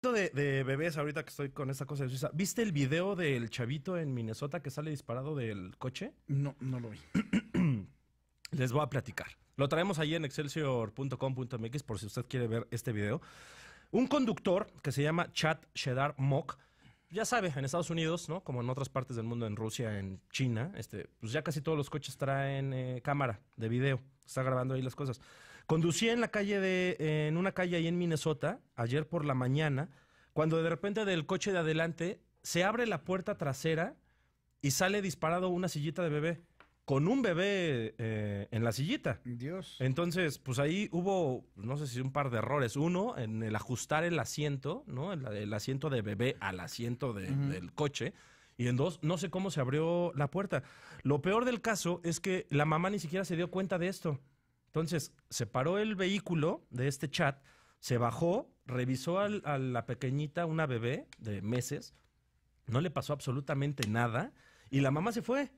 De, bebés, ahorita que estoy con esta cosa de Suiza, ¿viste el video del chavito en Minnesota que sale disparado del coche? No, no lo vi. Les voy a platicar. Lo traemos ahí en excelsior.com.mx por si usted quiere ver este video. Un conductor que se llama Chad Shedar Mock, ya sabe, en Estados Unidos, ¿no? Como en otras partes del mundo, en Rusia, en China, este, pues ya casi todos los coches traen eh, cámara de video. Está grabando ahí las cosas. Conducía en la calle de, en una calle ahí en Minnesota, ayer por la mañana, cuando de repente del coche de adelante se abre la puerta trasera y sale disparado una sillita de bebé, con un bebé eh, en la sillita. Dios. Entonces, pues ahí hubo, no sé si un par de errores. Uno, en el ajustar el asiento, ¿no? El, asiento de bebé al asiento del coche. Y en dos, no sé cómo se abrió la puerta. Lo peor del caso es que la mamá ni siquiera se dio cuenta de esto. Entonces, se paró el vehículo de este chat, se bajó, revisó a la pequeñita, una bebé de meses, no le pasó absolutamente nada y la mamá se fue.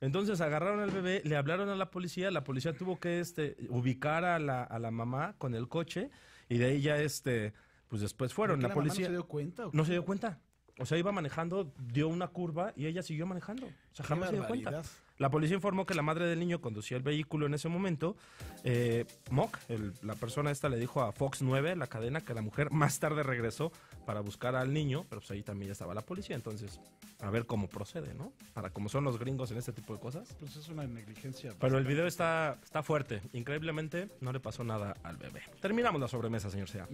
Entonces agarraron al bebé, le hablaron a la policía, la policía tuvo que este, ubicar a la, mamá con el coche y de ahí ya este, pues después fueron. la, policía no se dio cuenta. No se dio cuenta. O sea, iba manejando, dio una curva y ella siguió manejando. O sea, jamás se dio cuenta. La policía informó que la madre del niño conducía el vehículo en ese momento. Eh, Mock, la persona esta, le dijo a Fox 9, la cadena, que la mujer más tarde regresó para buscar al niño, pero pues ahí también ya estaba la policía. Entonces, a ver cómo procede, ¿no? Para cómo son los gringos en este tipo de cosas. Pues es una negligencia. Pero el video está, está fuerte. Increíblemente, no le pasó nada al bebé. Terminamos la sobremesa, señor Sea.